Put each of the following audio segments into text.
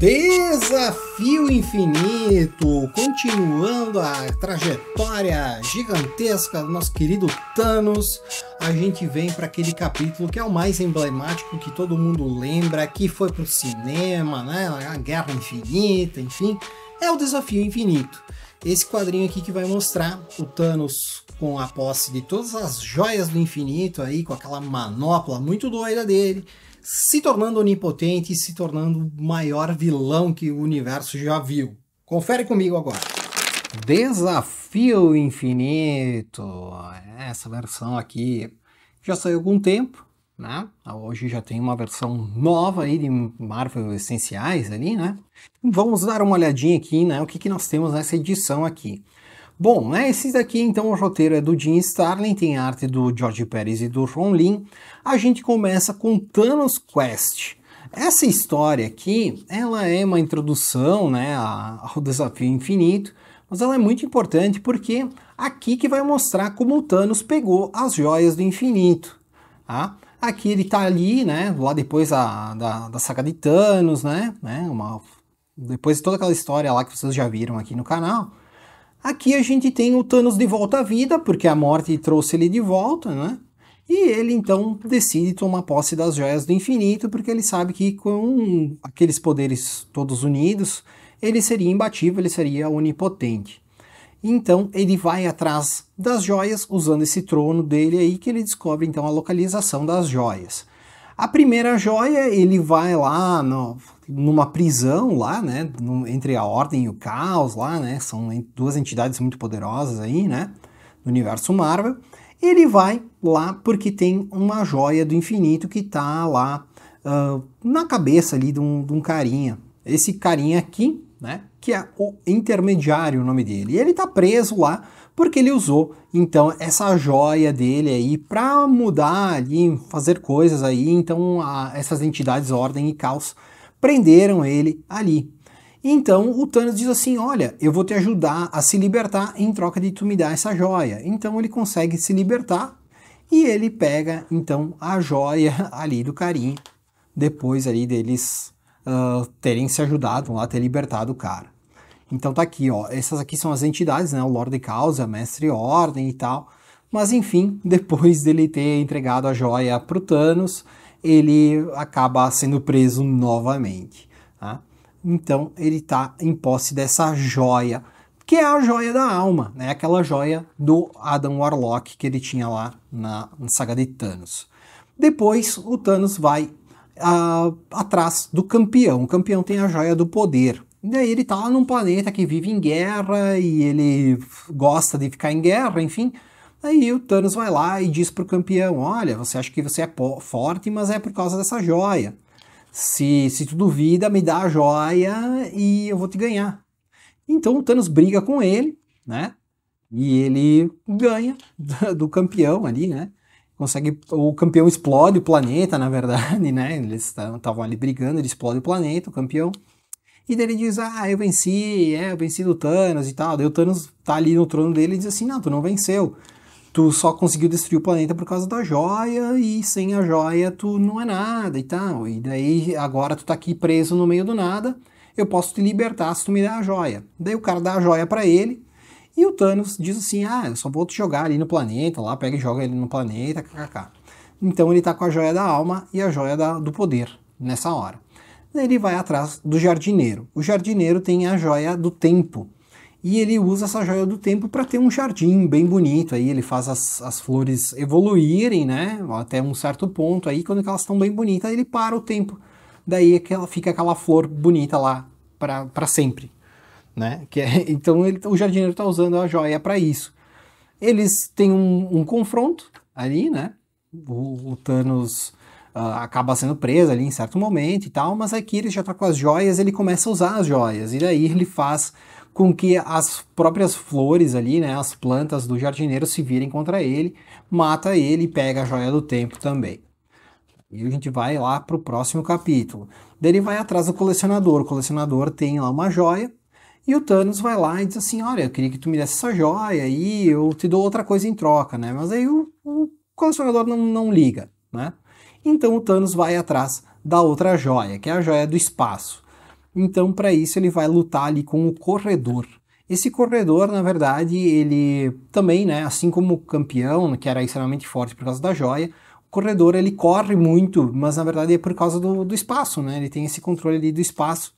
Desafio Infinito, continuando a trajetória gigantesca do nosso querido Thanos, a gente vem para aquele capítulo que é o mais emblemático que todo mundo lembra, que foi pro cinema, né? A Guerra Infinita, enfim, é o Desafio Infinito. Esse quadrinho aqui que vai mostrar o Thanos com a posse de todas as joias do infinito aí, com aquela manopla muito doida dele se tornando onipotente e se tornando o maior vilão que o universo já viu. Confere comigo agora. Desafio Infinito. Essa versão aqui já saiu algum tempo, né? Hoje já tem uma versão nova aí de Marvel Essenciais ali, né? Vamos dar uma olhadinha aqui, né? O que, que nós temos nessa edição aqui. Bom, né, esse daqui então o roteiro é do Jim Starlin, tem arte do George Pérez e do Ron Lin. A gente começa com Thanos Quest. Essa história aqui, ela é uma introdução né, ao desafio infinito, mas ela é muito importante porque aqui que vai mostrar como o Thanos pegou as joias do infinito. Tá? Aqui ele está ali, né, lá depois da, da, da saga de Thanos, né, né, uma, depois de toda aquela história lá que vocês já viram aqui no canal, Aqui a gente tem o Thanos de volta à vida, porque a morte trouxe ele de volta, né? E ele então decide tomar posse das joias do infinito, porque ele sabe que com aqueles poderes todos unidos, ele seria imbatível, ele seria onipotente. Então ele vai atrás das joias usando esse trono dele aí que ele descobre então a localização das joias. A primeira joia, ele vai lá no, numa prisão lá, né, entre a ordem e o caos lá, né, são duas entidades muito poderosas aí, né, no universo Marvel. Ele vai lá porque tem uma joia do infinito que tá lá uh, na cabeça ali de um, de um carinha. Esse carinha aqui, né, que é o intermediário, o nome dele. E ele tá preso lá porque ele usou então essa joia dele aí para mudar ali, fazer coisas aí. Então a, essas entidades ordem e caos prenderam ele ali. Então o Thanos diz assim: Olha, eu vou te ajudar a se libertar em troca de tu me dar essa joia. Então ele consegue se libertar e ele pega então a joia ali do carinho depois ali deles uh, terem se ajudado lá, ter libertado o cara. Então tá aqui, ó. Essas aqui são as entidades, né? O Lorde Causa, Mestre Ordem e tal. Mas enfim, depois dele ter entregado a joia pro Thanos, ele acaba sendo preso novamente. Tá? Então ele tá em posse dessa joia, que é a joia da alma, né? Aquela joia do Adam Warlock que ele tinha lá na, saga de Thanos. Depois o Thanos vai uh, atrás do campeão. O campeão tem a joia do poder, e daí ele tá num planeta que vive em guerra e ele gosta de ficar em guerra, enfim. Aí o Thanos vai lá e diz pro campeão: Olha, você acha que você é forte, mas é por causa dessa joia. Se, se tu duvida, me dá a joia e eu vou te ganhar. Então o Thanos briga com ele, né? E ele ganha do campeão ali, né? Consegue, o campeão explode o planeta, na verdade, né? Eles estavam ali brigando, ele explode o planeta, o campeão. E daí ele diz, ah, eu venci, é, eu venci do Thanos e tal. Daí o Thanos tá ali no trono dele e diz assim, não, tu não venceu. Tu só conseguiu destruir o planeta por causa da joia e sem a joia tu não é nada e tal. E daí agora tu tá aqui preso no meio do nada, eu posso te libertar se tu me der a joia. Daí o cara dá a joia para ele e o Thanos diz assim, ah, eu só vou te jogar ali no planeta, lá pega e joga ele no planeta, kkk. Então ele tá com a joia da alma e a joia da, do poder nessa hora. Ele vai atrás do jardineiro. O jardineiro tem a joia do tempo. E ele usa essa joia do tempo para ter um jardim bem bonito. Aí ele faz as, as flores evoluírem, né? Até um certo ponto. Aí quando elas estão bem bonitas, ele para o tempo. Daí é ela, fica aquela flor bonita lá para sempre. Né? Que é, então ele, o jardineiro está usando a joia para isso. Eles têm um, um confronto ali, né? O, o Thanos Uh, acaba sendo preso ali em certo momento e tal, mas aqui ele já tá com as joias, ele começa a usar as joias, e daí ele faz com que as próprias flores ali, né, as plantas do jardineiro se virem contra ele, mata ele e pega a joia do tempo também. E a gente vai lá para o próximo capítulo. Daí ele vai atrás do colecionador, o colecionador tem lá uma joia, e o Thanos vai lá e diz assim, olha, eu queria que tu me desse essa joia e eu te dou outra coisa em troca, né, mas aí o, o colecionador não, não liga, né, então o Thanos vai atrás da outra joia, que é a joia do espaço. Então, para isso, ele vai lutar ali com o corredor. Esse corredor, na verdade, ele também, né, assim como o campeão, que era extremamente forte por causa da joia, o corredor ele corre muito, mas na verdade é por causa do, do espaço, né? Ele tem esse controle ali do espaço.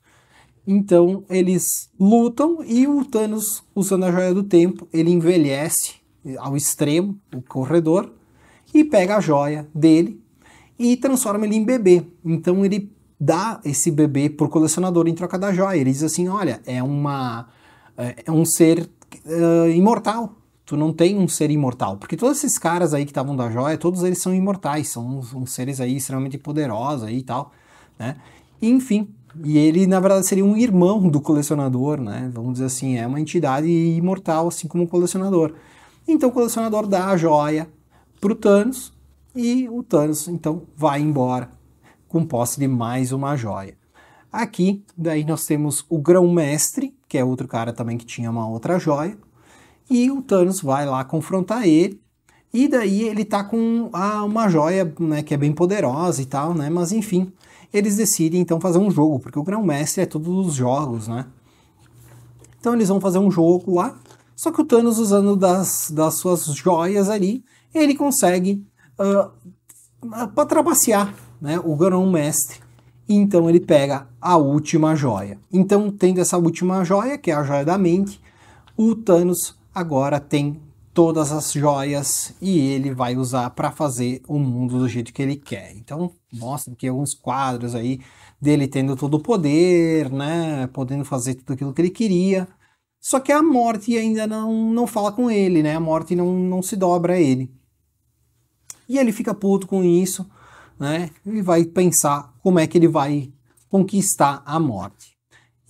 Então eles lutam e o Thanos, usando a joia do tempo, ele envelhece ao extremo o corredor e pega a joia dele e transforma ele em bebê. Então ele dá esse bebê pro colecionador em troca da joia. Ele diz assim: olha, é uma é, é um ser uh, imortal. Tu não tem um ser imortal, porque todos esses caras aí que estavam da joia, todos eles são imortais, são uns, uns seres aí extremamente poderosos aí e tal, né? enfim, e ele na verdade seria um irmão do colecionador, né? Vamos dizer assim, é uma entidade imortal assim como o colecionador. Então o colecionador dá a joia pro Thanos e o Thanos então vai embora com posse de mais uma joia. Aqui, daí nós temos o Grão-Mestre, que é outro cara também que tinha uma outra joia, e o Thanos vai lá confrontar ele, e daí ele tá com uma joia, né, que é bem poderosa e tal, né, mas enfim, eles decidem então fazer um jogo, porque o Grão-Mestre é todos os jogos, né. Então eles vão fazer um jogo lá, só que o Thanos usando das, das suas joias ali, ele consegue uh, ah, ah, para trapacear né, o garão é Mestre. Então ele pega a última joia. Então, tendo essa última joia, que é a joia da mente, o Thanos agora tem todas as joias e ele vai usar para fazer o mundo do jeito que ele quer. Então, mostra aqui alguns quadros aí dele tendo todo o poder, né, podendo fazer tudo aquilo que ele queria. Só que a morte ainda não, não fala com ele, né? A morte não, não se dobra a ele. E ele fica puto com isso, né? E vai pensar como é que ele vai conquistar a morte.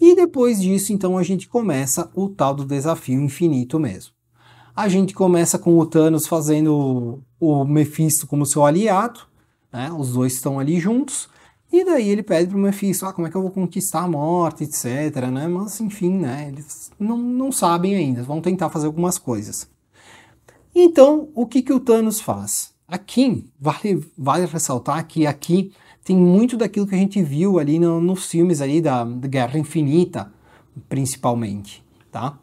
E depois disso, então, a gente começa o tal do desafio infinito mesmo. A gente começa com o Thanos fazendo o Mephisto como seu aliado, né? Os dois estão ali juntos. E daí ele pede pro Mephisto, ah, como é que eu vou conquistar a morte, etc, né? Mas, enfim, né? Eles não, não sabem ainda, vão tentar fazer algumas coisas. Então, o que, que o Thanos faz? Aqui, vale, vale ressaltar que aqui tem muito daquilo que a gente viu ali no, nos filmes ali da, da, Guerra Infinita, principalmente, tá?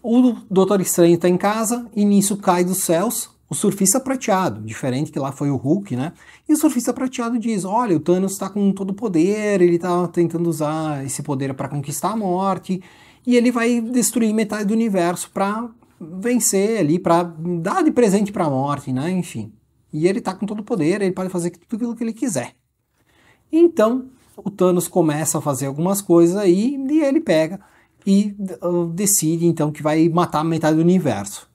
O Doutor Estranho está em casa e nisso cai dos céus o Surfista Prateado, diferente que lá foi o Hulk, né? E o Surfista Prateado diz, olha, o Thanos está com todo o poder, ele está tentando usar esse poder para conquistar a morte, e ele vai destruir metade do universo para vencer ali, para dar de presente para a morte, né? Enfim. E ele tá com todo o poder, ele pode fazer tudo aquilo que ele quiser. Então, o Thanos começa a fazer algumas coisas aí e ele pega e uh, decide então que vai matar metade do universo.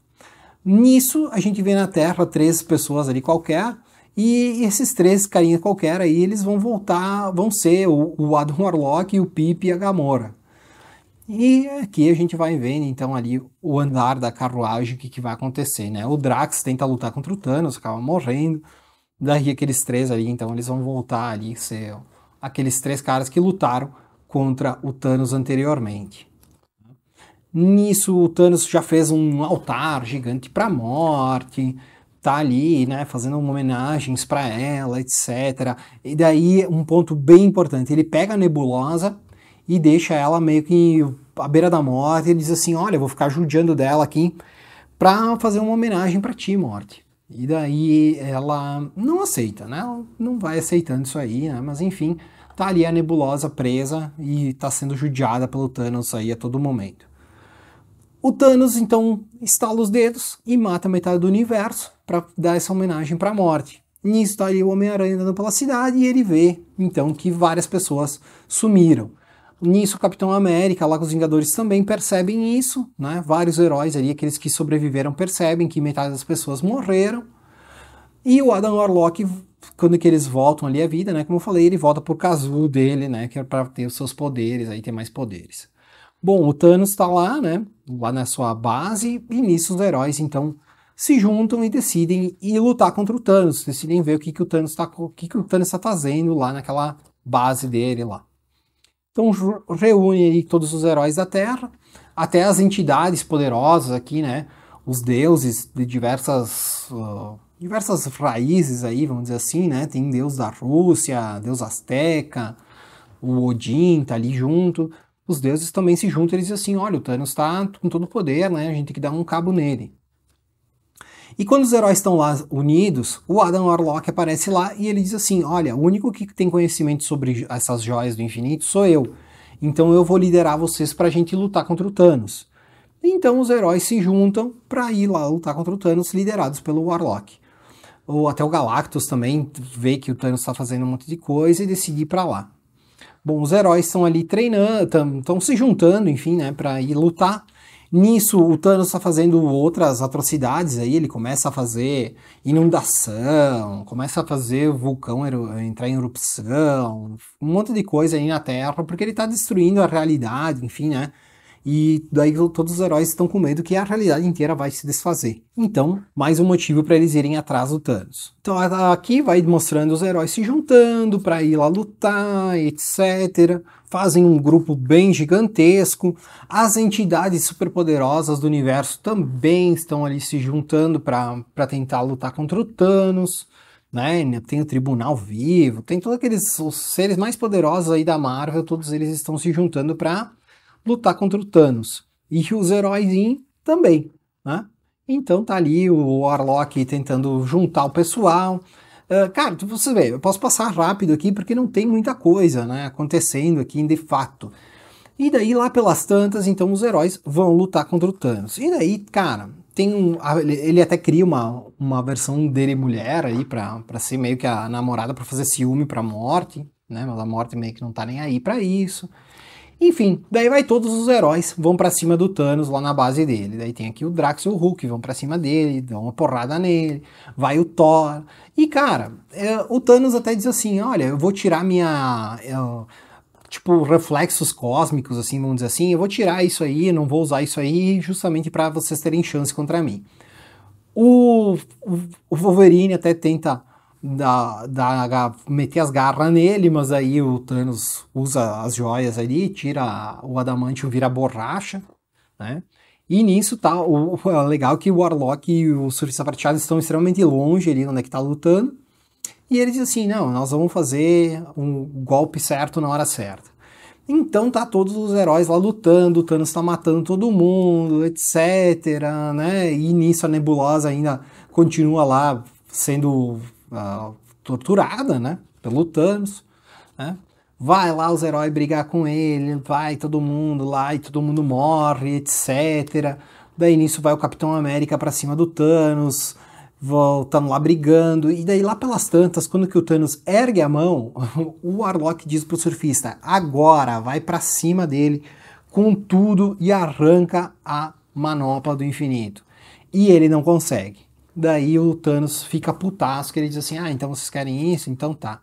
Nisso, a gente vê na Terra três pessoas ali qualquer, e esses três carinhas qualquer aí, eles vão voltar, vão ser o, o Adam Warlock, o Pip e a Gamora. E aqui a gente vai vendo então ali o andar da carruagem, o que, que vai acontecer, né? O Drax tenta lutar contra o Thanos, acaba morrendo. Daí aqueles três ali, então eles vão voltar ali, ser aqueles três caras que lutaram contra o Thanos anteriormente. Nisso o Thanos já fez um altar gigante para a morte, tá ali, né, fazendo homenagens para ela, etc. E daí um ponto bem importante, ele pega a nebulosa e deixa ela meio que à beira da morte e diz assim: Olha, vou ficar judiando dela aqui para fazer uma homenagem para ti, morte. E daí ela não aceita, né? Ela não vai aceitando isso aí, né? Mas enfim, tá ali a nebulosa presa e tá sendo judiada pelo Thanos aí a todo momento. O Thanos então estala os dedos e mata metade do universo para dar essa homenagem para a morte. Nisso tá ali o Homem-Aranha andando pela cidade e ele vê então que várias pessoas sumiram. Nisso, o Capitão América, lá com os Vingadores também percebem isso, né? Vários heróis ali, aqueles que sobreviveram, percebem que metade das pessoas morreram. E o Adam Warlock, quando que eles voltam ali à vida, né? Como eu falei, ele volta por casulo dele, né? Que é para ter os seus poderes, aí ter mais poderes. Bom, o Thanos está lá, né? Lá na sua base, e nisso os heróis, então, se juntam e decidem ir lutar contra o Thanos, decidem ver o que, que o Thanos está que que o Thanos tá fazendo lá naquela base dele lá. Então reúne aí todos os heróis da Terra, até as entidades poderosas aqui, né? Os deuses de diversas uh, diversas raízes aí, vamos dizer assim, né? Tem deus da Rússia, deus Azteca, o Odin tá ali junto. Os deuses também se juntam e dizem assim, olha, o Thanos tá com todo o poder, né? A gente tem que dar um cabo nele. E quando os heróis estão lá unidos, o Adam Warlock aparece lá e ele diz assim: Olha, o único que tem conhecimento sobre essas joias do infinito sou eu. Então eu vou liderar vocês para a gente lutar contra o Thanos. Então os heróis se juntam para ir lá lutar contra o Thanos, liderados pelo Warlock. Ou até o Galactus também vê que o Thanos está fazendo um monte de coisa e decide ir para lá. Bom, os heróis estão ali treinando, estão se juntando, enfim, né, para ir lutar. Nisso, o Thanos está fazendo outras atrocidades aí, ele começa a fazer inundação, começa a fazer vulcão entrar em erupção, um monte de coisa aí na Terra, porque ele está destruindo a realidade, enfim, né? e daí todos os heróis estão com medo que a realidade inteira vai se desfazer. Então, mais um motivo para eles irem atrás do Thanos. Então, aqui vai mostrando os heróis se juntando para ir lá lutar, etc. Fazem um grupo bem gigantesco. As entidades superpoderosas do universo também estão ali se juntando para tentar lutar contra o Thanos. Né? Tem o Tribunal Vivo, tem todos aqueles os seres mais poderosos aí da Marvel, todos eles estão se juntando para lutar contra o Thanos. E os heróis também, né? Então tá ali o Warlock tentando juntar o pessoal. Uh, cara, você vê, eu posso passar rápido aqui porque não tem muita coisa né, acontecendo aqui de fato. E daí, lá pelas tantas, então os heróis vão lutar contra o Thanos. E daí, cara, tem um. Ele até cria uma, uma versão dele mulher aí pra, pra ser meio que a namorada pra fazer ciúme pra morte, né? Mas a morte meio que não tá nem aí pra isso. Enfim, daí vai todos os heróis, vão para cima do Thanos lá na base dele. Daí tem aqui o Drax e o Hulk, vão para cima dele, dão uma porrada nele. Vai o Thor. E cara, é, o Thanos até diz assim: olha, eu vou tirar minha. É, tipo, reflexos cósmicos, assim, vamos dizer assim, eu vou tirar isso aí, não vou usar isso aí, justamente para vocês terem chance contra mim. O, o Wolverine até tenta da, da meter as garras nele, mas aí o Thanos usa as joias ali, tira o adamantio vira borracha, né? E nisso tá o, o é legal que o Warlock e o Surfista Prateado estão extremamente longe ali onde é que tá lutando. E ele diz assim: "Não, nós vamos fazer um golpe certo na hora certa". Então tá todos os heróis lá lutando, o Thanos tá matando todo mundo, etc, né? E nisso a Nebulosa ainda continua lá sendo ah, torturada, né? Pelo Thanos, né? Vai lá os heróis brigar com ele, vai todo mundo lá e todo mundo morre, etc. Daí nisso vai o Capitão América para cima do Thanos, voltando lá brigando. E daí lá pelas tantas, quando que o Thanos ergue a mão, o Warlock diz pro surfista: "Agora, vai para cima dele com tudo e arranca a manopla do infinito". E ele não consegue. Daí o Thanos fica putaço, que ele diz assim: ah, então vocês querem isso? Então tá.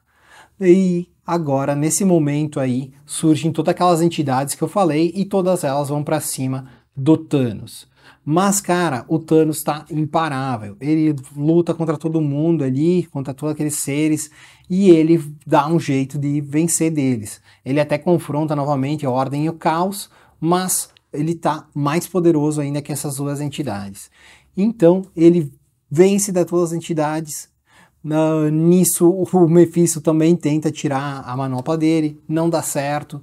E agora, nesse momento aí, surgem todas aquelas entidades que eu falei e todas elas vão para cima do Thanos. Mas, cara, o Thanos tá imparável. Ele luta contra todo mundo ali, contra todos aqueles seres, e ele dá um jeito de vencer deles. Ele até confronta novamente a ordem e o caos, mas ele tá mais poderoso ainda que essas duas entidades. Então, ele vence das as entidades. Uh, nisso o Mephisto também tenta tirar a manopla dele, não dá certo.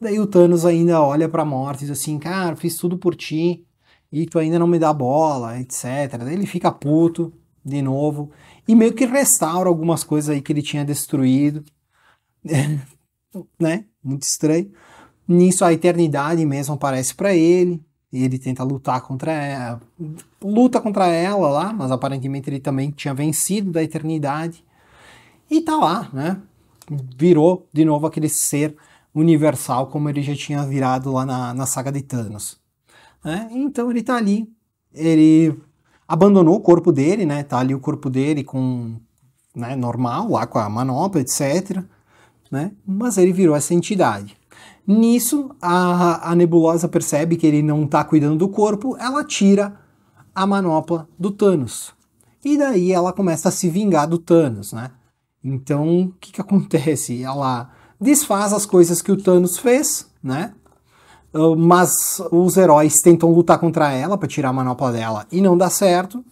Daí o Thanos ainda olha para morte e diz assim, cara, fiz tudo por ti e tu ainda não me dá bola, etc. Daí ele fica puto de novo e meio que restaura algumas coisas aí que ele tinha destruído, né? Muito estranho. Nisso a eternidade mesmo aparece para ele, e ele tenta lutar contra ela, ah, luta contra ela lá, mas aparentemente ele também tinha vencido da eternidade e tá lá, né? Virou de novo aquele ser universal como ele já tinha virado lá na, na saga de Thanos. Né? Então ele tá ali, ele abandonou o corpo dele, né? Tá ali o corpo dele com né, normal lá com a manopla, etc. Né? Mas ele virou essa entidade. Nisso, a, a nebulosa percebe que ele não está cuidando do corpo, ela tira a manopla do Thanos. E daí ela começa a se vingar do Thanos, né? Então, o que, que acontece? Ela desfaz as coisas que o Thanos fez, né? Ah, mas os heróis tentam lutar contra ela para tirar a manopla dela e não dá certo.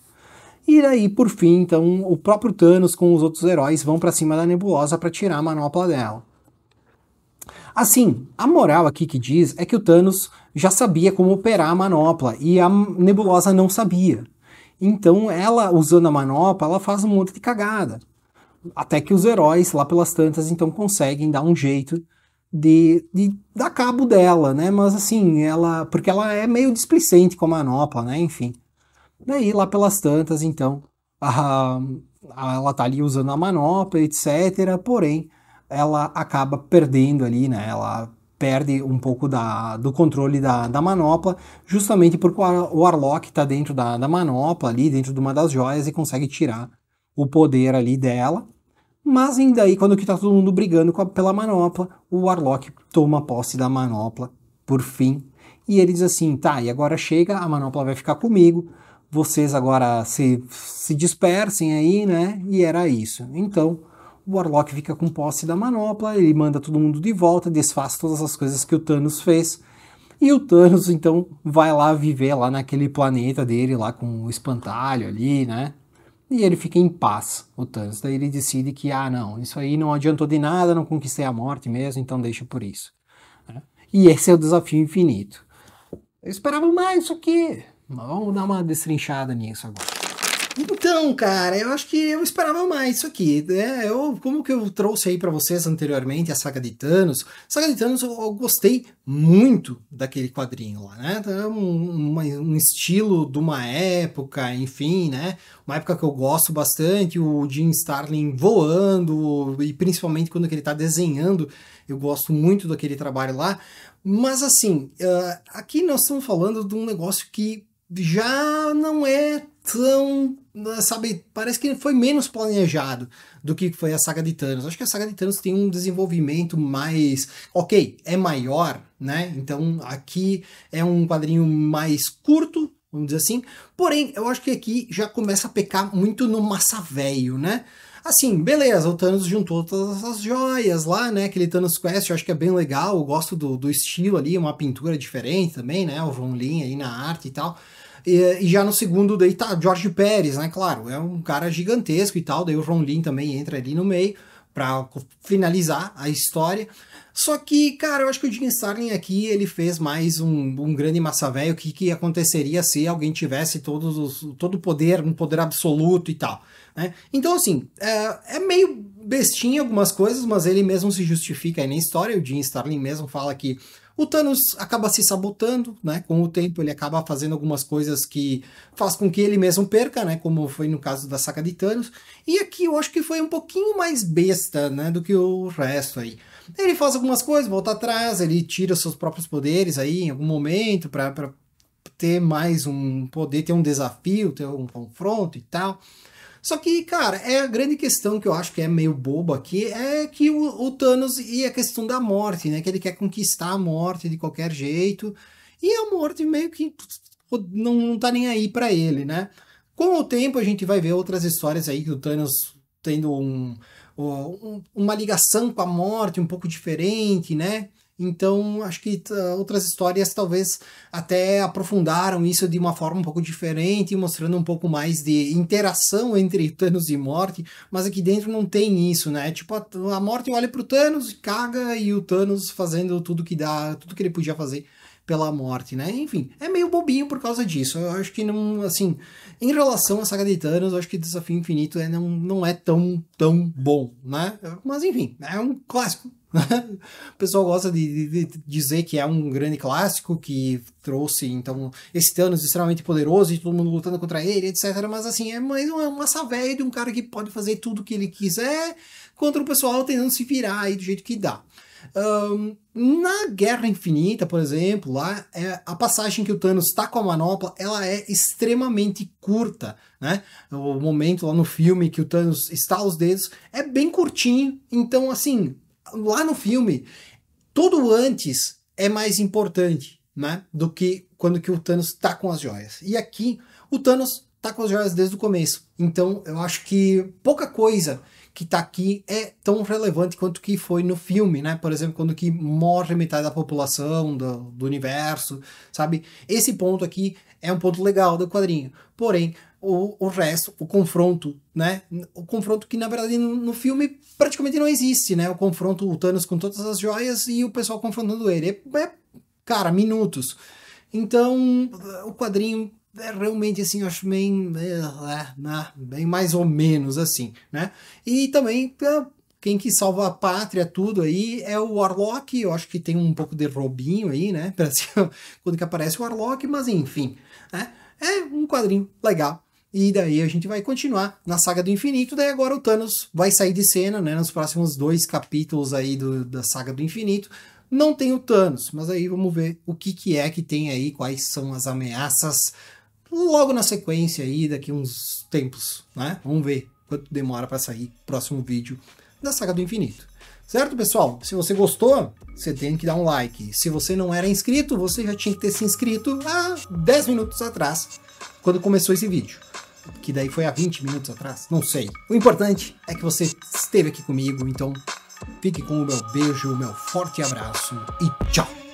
E daí, por fim, então, o próprio Thanos com os outros heróis vão para cima da Nebulosa para tirar a manopla dela. Assim, a moral aqui que diz é que o Thanos já sabia como operar a manopla e a Nebulosa não sabia. Então, ela usando a manopla, ela faz um monte de cagada. Até que os heróis, lá pelas tantas, então conseguem dar um jeito de, de dar cabo dela, né? Mas assim, ela. Porque ela é meio displicente com a manopla, né? Enfim. Daí, lá pelas tantas, então, a, a, ela tá ali usando a manopla, etc. Porém, ela acaba perdendo ali, né? Ela perde um pouco da, do controle da, da manopla, justamente porque o Arlok está dentro da, da manopla ali, dentro de uma das joias e consegue tirar o poder ali dela. Mas ainda aí, quando que tá todo mundo brigando a, pela manopla, o Arlok toma posse da manopla, por fim. E ele diz assim, tá, e agora chega, a manopla vai ficar comigo, vocês agora se, se dispersem aí, né? E era isso. Então, o Warlock fica com posse da manopla, ele manda todo mundo de volta, desfaz todas as coisas que o Thanos fez. E o Thanos, então, vai lá viver lá naquele planeta dele, lá com o espantalho ali, né? E ele fica em paz, o Thanos. Daí ele decide que, ah, não, isso aí não adiantou de nada, não conquistei a morte mesmo, então deixa por isso. Né? E esse é o desafio infinito. Eu esperava mais isso aqui, mas vamos dar uma destrinchada nisso agora. Então, cara, eu acho que eu esperava mais isso aqui. Né? Eu, como que eu trouxe aí para vocês anteriormente a saga de Thanos, saga de Thanos eu, eu gostei muito daquele quadrinho lá, né? Então, é um, um, estilo de uma época, enfim, né? Uma época que eu gosto bastante, o Jim Starlin voando, e principalmente quando ele tá desenhando, eu gosto muito daquele trabalho lá. Mas assim, uh, aqui nós estamos falando de um negócio que já não é tão né, sabe, parece que foi menos planejado do que foi a saga de Thanos. Acho que a saga de Thanos tem um desenvolvimento mais, ok, é maior, né? Então aqui é um quadrinho mais curto, vamos dizer assim. Porém, eu acho que aqui já começa a pecar muito no massa velho, né? Assim, beleza, o Thanos juntou todas as joias lá, né? Aquele Thanos Quest, eu acho que é bem legal, eu gosto do, do estilo ali, uma pintura diferente também, né? O Von Lin aí na arte e tal. E, e já no segundo, daí tá Jorge Pérez, né? Claro, é um cara gigantesco e tal. Daí o Ron Lin também entra ali no meio para finalizar a história. Só que, cara, eu acho que o Jim Starlin aqui, ele fez mais um, um grande massa velho, o que, que aconteceria se alguém tivesse todos os, todo o poder, um poder absoluto e tal, né? Então, assim, é, é meio bestinha algumas coisas, mas ele mesmo se justifica aí na história. O Jim Starlin mesmo fala que o Thanos acaba se sabotando, né? Com o tempo ele acaba fazendo algumas coisas que faz com que ele mesmo perca, né? Como foi no caso da saca de Thanos. E aqui eu acho que foi um pouquinho mais besta, né? Do que o resto aí. Ele faz algumas coisas, volta atrás, ele tira seus próprios poderes aí em algum momento para ter mais um poder, ter um desafio, ter um confronto e tal. Só que, cara, é a grande questão que eu acho que é meio bobo aqui, é que o, o Thanos e a questão da morte, né? Que ele quer conquistar a morte de qualquer jeito. E a morte meio que não, não tá nem aí para ele, né? Com o tempo a gente vai ver outras histórias aí que o Thanos tendo um, um, uma ligação com a morte um pouco diferente, né? Então, acho que ah, outras histórias talvez até aprofundaram isso de uma forma um pouco diferente, mostrando um pouco mais de interação entre Thanos e Morte, mas aqui dentro não tem isso, né? Tipo, a, Morte olha pro Thanos, caga, e o Thanos fazendo tudo que dá, tudo que ele podia fazer pela morte, né? Enfim, é meio bobinho por causa disso. Eu acho que não, assim, em relação à saga de Thanos, eu acho que Desafio Infinito é, não, não é tão, tão bom, né? Mas enfim, é um clássico, o pessoal gosta de, de, de, dizer que é um grande clássico que trouxe então esse Thanos extremamente poderoso e todo mundo lutando contra ele, etc. Mas assim, é mais uma massa velha de um cara que pode fazer tudo que ele quiser contra o pessoal tentando se virar aí do jeito que dá. Um, na Guerra Infinita, por exemplo, lá é, a passagem que o Thanos está com a manopla, ela é extremamente curta, né? O momento lá no filme que o Thanos está os dedos é bem curtinho, então assim lá no filme, tudo antes é mais importante, né? Do que quando que o Thanos tá com as joias. E aqui, o Thanos tá com as joias desde o começo. Então, eu acho que pouca coisa que tá aqui é tão relevante quanto que foi no filme, né? Por exemplo, quando que morre metade da população do, do universo, sabe? Esse ponto aqui é um ponto legal do quadrinho. Porém, o, o resto, o confronto, né? O confronto que, na verdade, no, no, filme praticamente não existe, né? O confronto, o Thanos com todas as joias e o pessoal confrontando ele. É, é cara, minutos. Então, o quadrinho é realmente, assim, eu acho bem, é, é, né? bem mais ou menos, assim, né? E também é, quem que salva a pátria, tudo aí, é o Warlock. Eu acho que tem um pouco de robinho aí, né? Quando que aparece o Warlock, mas enfim, né? É um quadrinho legal. E daí a gente vai continuar na saga do infinito. Daí agora o Thanos vai sair de cena, né? Nos próximos dois capítulos aí do, da saga do infinito. Não tem o Thanos, mas aí vamos ver o que, que é que tem aí, quais são as ameaças logo na sequência aí, daqui uns tempos, né? Vamos ver quanto demora para sair o próximo vídeo da Saga do Infinito. Certo, pessoal? Se você gostou, você tem que dar um like. Se você não era inscrito, você já tinha que ter se inscrito há 10 minutos atrás quando começou esse vídeo. Que daí foi há 20 minutos atrás, não sei. O importante é que você esteve aqui comigo, então fique com o meu beijo, o meu forte abraço e tchau!